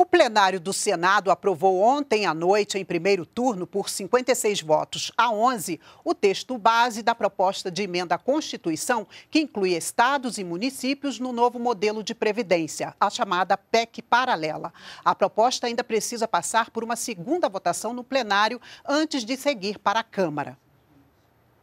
O plenário do Senado aprovou ontem à noite, em primeiro turno, por 56 votos a 11, o texto base da proposta de emenda à Constituição, que inclui estados e municípios no novo modelo de previdência, a chamada PEC paralela. A proposta ainda precisa passar por uma segunda votação no plenário antes de seguir para a Câmara.